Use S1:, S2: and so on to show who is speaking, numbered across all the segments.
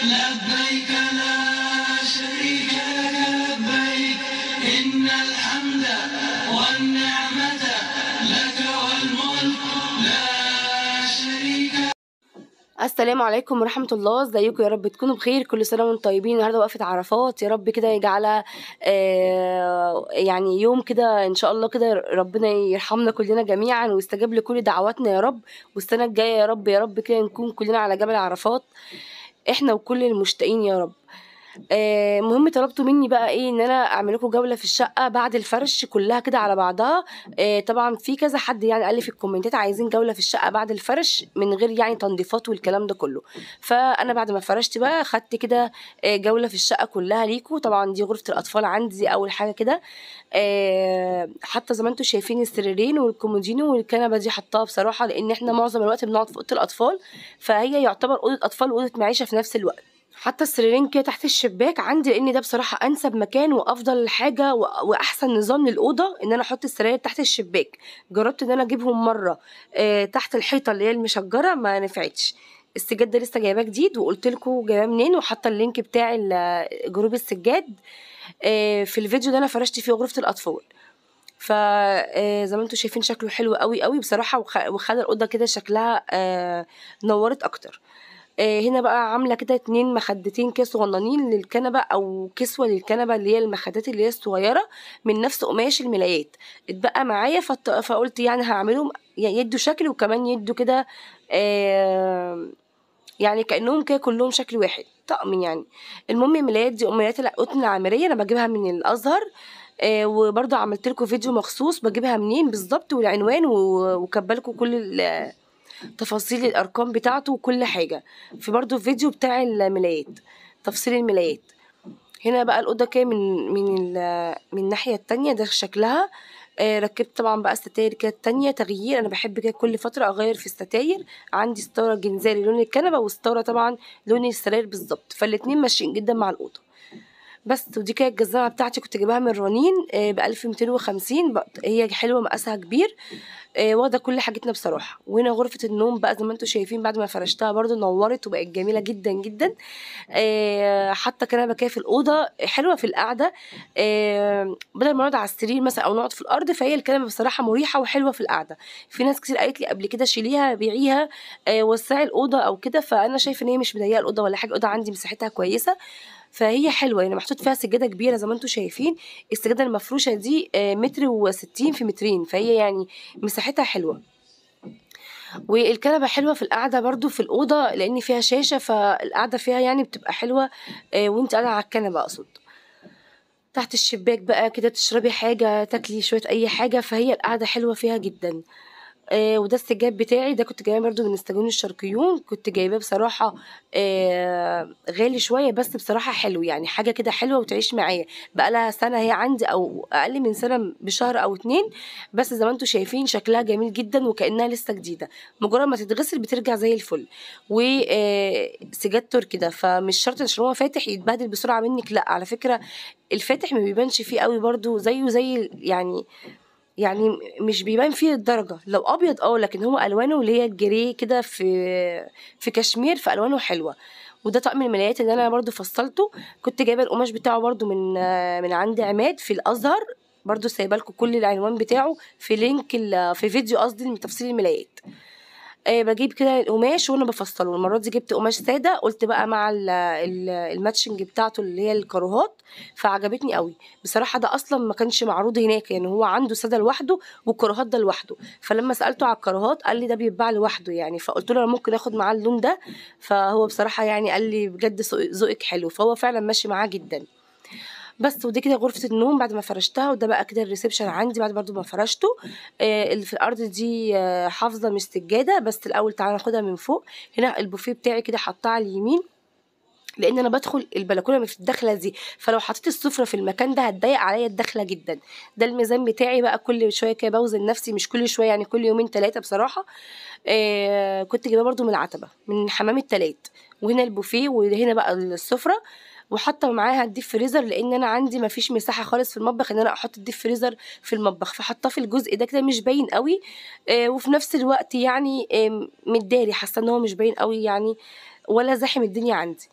S1: لبيك لا شريك لبيك إن الحمد والنعمة لك والملك لا شريك السلام عليكم ورحمة الله ازيكم يا رب تكونوا بخير كل سنة وانتم طيبين النهارده وقفة عرفات يا رب كده يجعلها آه، يعني يوم كده ان شاء الله كده ربنا يرحمنا كلنا جميعا ويستجاب لكل دعواتنا يا رب والسنة الجاية يا رب يا رب كده نكون كلنا على جبل عرفات احنا وكل المشتاقين يا رب آه، المهم طلبتوا منّي بقى إيه، إن أنا أعمل لكم جولة في الشقة بعد الفرش كلّها كده على بعضها، آه، طبعًا في كذا حد يعني قال لي في الكومنتات عايزين جولة في الشقة بعد الفرش من غير يعني تنضيفات والكلام ده كلّه، فأنا بعد ما فرشت بقى خدت كده آه، جولة في الشقة كلّها ليكم، طبعًا دي غرفة الأطفال عندي أول حاجة كده، حتى حاطة زي ما أنتم شايفين السريرين والكومودينو والكنبة دي حاطاها بصراحة لإن إحنا معظم الوقت بنقعد في أوضة الأطفال، فهي يعتبر أوضة أطفال وأوضة معيشة في نفس الوقت. حتى السريرين كده تحت الشباك عندي لان ده بصراحه انسب مكان وافضل حاجه واحسن نظام للاوضه ان انا احط السراير تحت الشباك جربت ان انا اجيبهم مره آه، تحت الحيطه اللي هي المشجره ما نفعتش السجاد ده لسه جايباه جديد وقلت لكم جايباه منين وحاطه اللينك بتاع جروب السجاد آه، في الفيديو ده انا فرشت فيه غرفه الاطفال ف آه، زي ما انتم شايفين شكله حلو قوي قوي بصراحه وخلى الاوضه كده شكلها نورت اكتر آه هنا بقى عامله كده اتنين مخدتين كده صغننين للكنبه او كسوه للكنبه اللي هي المخدات اللي هي الصغيره من نفس قماش الملايات اتبقى معايا فقلت يعني هعملهم يدوا شكل وكمان يدوا كده آه يعني كانهم كده كلهم شكل واحد طقم يعني المهم الملايات دي امنيات القطن العامريه انا بجيبها من الازهر آه وبرضه عملت لكم فيديو مخصوص بجيبها منين بالظبط والعنوان وكبلكم كل تفاصيل الارقام بتاعته وكل حاجه في برضو فيديو بتاع الملايات تفصيل الملايات هنا بقى الاوضه كده من من من الناحيه التانية ده شكلها آه ركبت طبعا بقى ستاير كده التانية تغيير انا بحب كده كل فتره اغير في الستاير عندي ستاره جنزالي لون الكنبه وستاره طبعا لون السراير بالظبط فالاثنين ماشيين جدا مع الاوضه بس ودي كانت الجزارة بتاعتي كنت جايباها من رنين آه، ب 1250 هي حلوة مقاسها كبير آه، واخدة كل حاجتنا بصراحة وهنا غرفة النوم بقى زي ما انتم شايفين بعد ما فرشتها برضو نورت وبقت جميلة جدا جدا آه، حتى كنبة كده في الأوضة حلوة في القعدة بدل ما نقعد على السرير مثلا أو نقعد في الأرض فهي الكنبة بصراحة مريحة وحلوة في القعدة في ناس كتير قالت لي قبل كده شيليها بيعيها وسعي الأوضة أو كده فأنا شايفة إن هي مش مضيقة الأوضة ولا حاجة الأوضة عندي مساحتها كويسة فهي حلوه يعني محطوط فيها سجاده كبيره زي ما انتم شايفين السجاده المفروشه دي آه، متر وستين في مترين فهي يعني مساحتها حلوه والكنبه حلوه في القعده برضو في الاوضه لان فيها شاشه فالقعده فيها يعني بتبقى حلوه آه، وانت قاعده على الكنبه اقصد تحت الشباك بقى كده تشربي حاجه تاكلي شويه اي حاجه فهي القعده حلوه فيها جدا آه، وده السجاد بتاعي ده كنت جايباه برده من استاجون الشرقيون كنت جايباه بصراحه آه، غالي شويه بس بصراحه حلو يعني حاجه كده حلوه وتعيش معايا بقالها سنه هي عندي او اقل من سنه بشهر او اتنين بس زي ما انتم شايفين شكلها جميل جدا وكانها لسه جديده مجرد ما تتغسل بترجع زي الفل وسجاد آه، تركي ده فمش شرط عشان هو فاتح يتبهدل بسرعه منك لا على فكره الفاتح ما بيبانش فيه قوي برده زيه زي يعني يعني مش بيبان فيه الدرجة لو أبيض اه لكن هو ألوانه اللي هي الجري كده في في كشمير فألوانه حلوة وده طقم الملايات اللي أنا برضو فصلته كنت جايبة القماش بتاعه برضو من من عند عماد في الأزهر برضو سايبه لكم كل العنوان بتاعه في لينك في فيديو قصدي لتفصيل الملايات آه، بجيب كده القماش وانا بفصله المره دي جبت قماش ساده قلت بقى مع الماتشنج بتاعته اللي هي الكاروهات فعجبتني قوي بصراحه ده اصلا ما كانش معروض هناك يعني هو عنده ساده لوحده والكاروهات ده لوحده فلما سالته على الكاروهات قال لي ده بيتباع لوحده يعني فقلت له انا ممكن اخد معاه اللون ده فهو بصراحه يعني قال لي بجد ذوقك حلو فهو فعلا ماشي معاه جدا بس ودي كده غرفه النوم بعد ما فرشتها وده بقى كده الريسبشن عندي بعد برضو ما فرشته آه اللي في الارض دي آه حافظه من السجاده بس الاول تعالى ناخدها من فوق هنا البوفيه بتاعي كده حطاه على اليمين لان انا بدخل البلكونه من الدخله دي فلو حطيت السفره في المكان ده هتضيق عليا الدخله جدا ده الميزان بتاعي بقى كل شويه كده بوزن نفسي مش كل شويه يعني كل يومين ثلاثه بصراحه آه كنت جايباه برده من العتبه من حمام التلات وهنا البوفيه وهنا بقى السفره وحاطه معاها الديب فريزر لان انا عندي مفيش مساحه خالص في المطبخ ان انا احط الديب فريزر في المطبخ فحطاه في الجزء ده كده مش باين قوي آه، وفي نفس الوقت يعني متداري حاسه ان هو مش باين قوي يعني ولا زاحم الدنيا عندي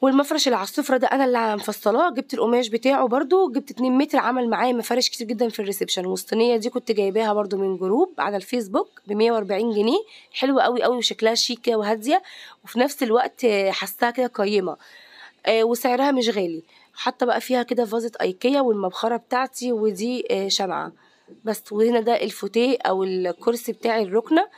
S1: والمفرش اللي على السفره ده انا اللي مفصلاه جبت القماش بتاعه برده جبت 2 متر عمل معايا مفارش كتير جدا في الريسبشن والصينيه دي كنت جايباها برده من جروب على الفيسبوك ب 140 جنيه حلوه قوي قوي وشكلها شيكه وهاديه وفي نفس الوقت حاساها كده قيمه آه وسعرها مش غالي حتى بقى فيها كده فازة ايكيا والمبخرة بتاعتي ودي آه شمعة بس وهنا ده الفوتيه او الكرسي بتاع الركنة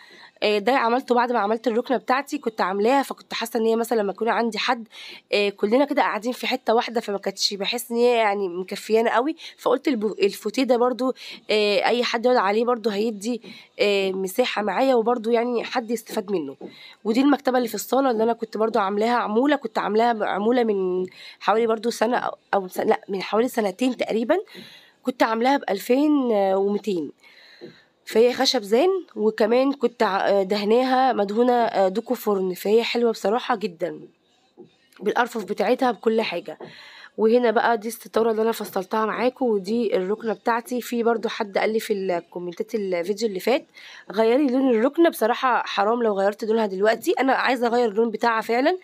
S1: آه، ده عملته بعد ما عملت الركنه بتاعتي كنت عاملاها فكنت حاسه ان هي مثلا لما يكون عندي حد آه، كلنا كده قاعدين في حته واحده فما كانتش بحس ان هي يعني مكفيانه قوي فقلت الفوتيه ده برضو آه، اي حد يقعد عليه برضو هيدي مساحه معايا وبرضو يعني حد يستفاد منه ودي المكتبه اللي في الصاله اللي انا كنت برضو عاملاها عموله كنت عاملاها عموله من حوالي برضو سنه او, سنة لا من حوالي سنتين تقريبا كنت عاملاها ب 2200 فهي خشب زان وكمان كنت دهناها مدهونة آه، دوكو فرن فهي حلوة بصراحة جدا بالأرفف بتاعتها بكل حاجة وهنا بقى دي الستاره اللي انا فصلتها معاكم ودي الركنه بتاعتي في برضو حد قال لي في الكومنتات الفيديو اللي فات غيري لون الركنه بصراحه حرام لو غيرت لونها دلوقتي انا عايزه اغير اللون بتاعها فعلا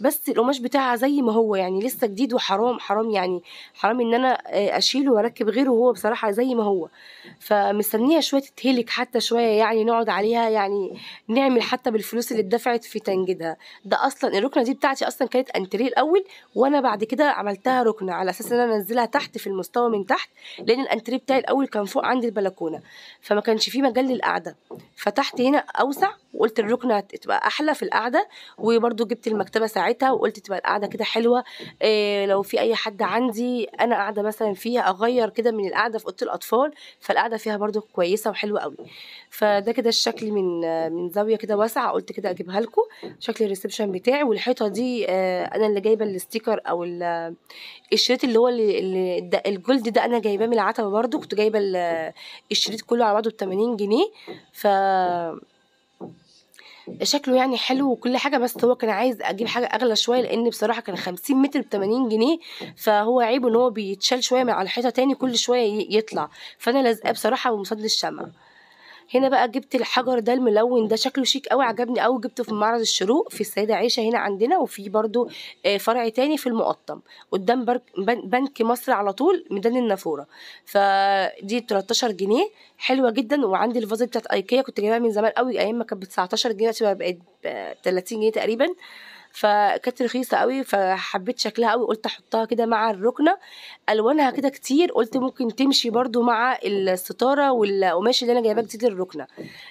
S1: بس القماش بتاعها زي ما هو يعني لسه جديد وحرام حرام يعني حرام ان انا آه، اشيله واركب غيره وهو بصراحه زي ما هو فمستنيها شويه تتهلك حتى شويه يعني نقعد عليها يعني نعمل حتى بالفلوس اللي اتدفعت في تنجيدها ده اصلا الركنه دي بتاعتي اصلا كانت انتريه الاول وانا بعد كده عملتها عملتها ركنه على اساس ان انا انزلها تحت في المستوى من تحت لان الانتريه بتاعي الاول كان فوق عندي البلكونه فما كانش فيه مجال للقعده فتحت هنا اوسع وقلت الركنه تبقى احلى في القعده وبرده جبت المكتبه ساعتها وقلت تبقى القعده كده حلوه إيه لو في اي حد عندي انا قاعده مثلا فيها اغير كده من القعده في اوضه الاطفال فالقعده فيها برده كويسه وحلوه قوي فده كده الشكل من من زاويه كده واسعه قلت كده اجيبها لكم شكل الريسبشن بتاعي والحيطه دي آه، انا اللي جايبه الستيكر او الشريط اللي هو اللي, اللي ده الجلد ده انا جايباه من العتبه برضو كنت جايبه الشريط كله على بعضه ب 80 جنيه ف شكله يعني حلو وكل حاجه بس هو كان عايز اجيب حاجه اغلى شويه لان بصراحه كان 50 متر ب 80 جنيه فهو عيبه ان هو بيتشال شويه من على الحيطه تاني كل شويه يطلع فانا لازقاه بصراحه ومصد للشمع هنا بقى جبت الحجر ده الملون ده شكله شيك قوي عجبني قوي جبته في معرض الشروق في السيده عائشه هنا عندنا وفي برده آه، فرع تاني في المقطم قدام بنك مصر على طول ميدان النافوره فدي 13 جنيه حلوه جدا وعندي الفازه بتاعت ايكيا كنت جايبها من زمان قوي ايام ما كانت ب 19 جنيه بقت 30 جنيه تقريبا فكانت رخيصه قوي فحبيت شكلها قوي قلت احطها كده مع الركنه الوانها كده كتير قلت ممكن تمشي برضو مع الستاره والقماش اللي انا جايباه جديد الركنه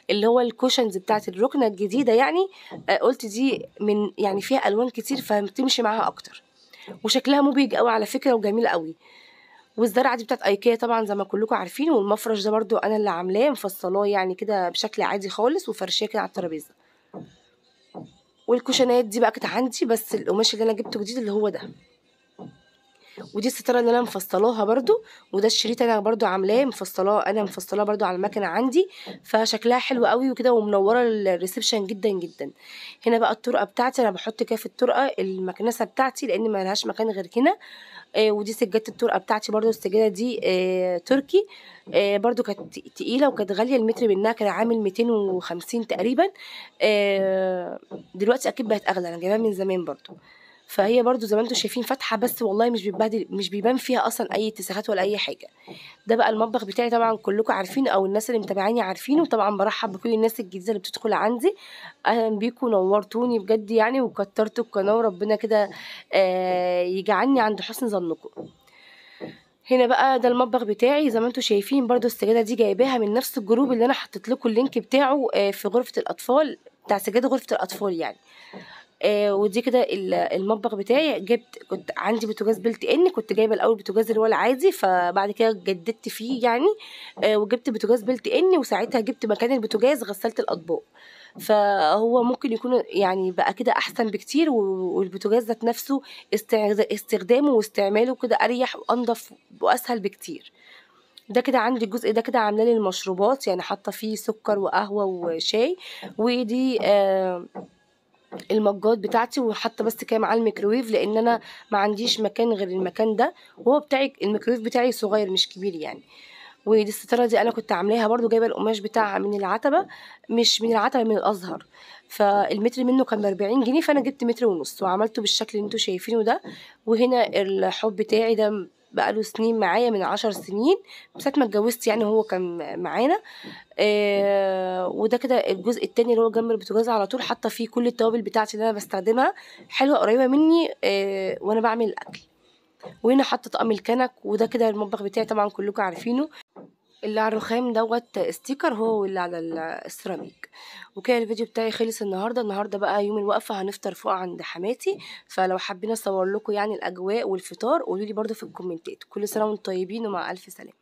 S1: اللي هو الكوشنز بتاعه الركنه الجديده يعني آه، قلت دي من يعني فيها الوان كتير فبتمشي معاها اكتر وشكلها مبهج قوي على فكره وجميل قوي والزرعه دي بتاعت ايكيا طبعا زي ما كلكم عارفين والمفرش ده برضو انا اللي عاملاه مفصلاه يعني كده بشكل عادي خالص وفرشاه كده على الترابيزه والكوشنات دي بقى كانت عندي بس القماش اللي أنا جبته جديد اللي هو ده ودي الستاره اللي انا مفصلاها برده وده الشريط انا برده عاملاه مفصلاه انا مفصلاه برده على المكنه عندي فشكلها حلو قوي وكده ومنوره الريسبشن جدا جدا هنا بقى الطرقه بتاعتي انا بحط كده في الطرقه المكنسه بتاعتي لان ما لهاش مكان غير هنا آه ودي سجاده الطرقه بتاعتي برده السجاده دي آه تركي آه برده كانت تقيله وكانت غاليه المتر منها كان عامل 250 تقريبا آه دلوقتي اكيد بقت اغلى انا جايباها من زمان برده فهي برضو زي ما انتم شايفين فاتحه بس والله مش بيبهدل مش بيبان فيها اصلا اي اتساخات ولا اي حاجه ده بقى المطبخ بتاعي طبعا كلكم عارفينه او الناس اللي متابعاني عارفينه وطبعا برحب بكل الناس الجديده اللي بتدخل عندي اهلا بيكم نورتوني بجد يعني وكترتوا القناه وربنا كده آه، يجعلني عند حسن ظنكم هنا بقى ده المطبخ بتاعي زي ما انتم شايفين برضو السجاده دي جايباها من نفس الجروب اللي انا حطيت لكم اللينك بتاعه آه، في غرفه الاطفال بتاع سجاده غرفه الاطفال يعني آه ودي كده المطبخ بتاعي جبت كنت عندي بوتاجاز بلت ان كنت جايبه الاول بوتاجاز اللي هو العادي فبعد كده جددت فيه يعني آه وجبت بوتاجاز بلت ان وساعتها جبت مكان البوتاجاز غسلت الاطباق فهو ممكن يكون يعني بقى كده احسن بكتير والبوتاجاز ذات نفسه استخدامه واستعماله كده اريح وانضف واسهل بكتير ده كده عندي الجزء ده كده عامله لي المشروبات يعني حاطه فيه سكر وقهوه وشاي ودي آه المجات بتاعتي وحاطه بس كام على الميكروويف لان انا ما عنديش مكان غير المكان ده وهو بتاعي الميكروويف بتاعي صغير مش كبير يعني ودي الستاره دي انا كنت عاملاها برضو جايبه القماش بتاعها من العتبه مش من العتبه من الازهر فالمتر منه كان ب 40 جنيه فانا جبت متر ونص وعملته بالشكل اللي انتوا شايفينه ده وهنا الحب بتاعي ده بقاله سنين معايا من عشر سنين من ساعة ما اتجوزت يعني هو كان معانا آه، وده كده الجزء التاني اللي هو جنب البوتاجاز على طول حاطة فيه كل التوابل بتاعتي اللي أنا بستخدمها حلوة قريبة مني آه، وأنا بعمل الأكل وهنا حاطة طقم الكنك وده كده المطبخ بتاعي طبعا كلكم عارفينه اللي على الرخام دوت ستيكر هو واللي على السيراميك وكان الفيديو بتاعي خلص النهارده النهارده بقى يوم الوقفه هنفطر فوق عند حماتي فلو حابين اصور لكم يعني الاجواء والفطار قولوا لي برده في الكومنتات كل سنه وانتم طيبين ومع الف سلامه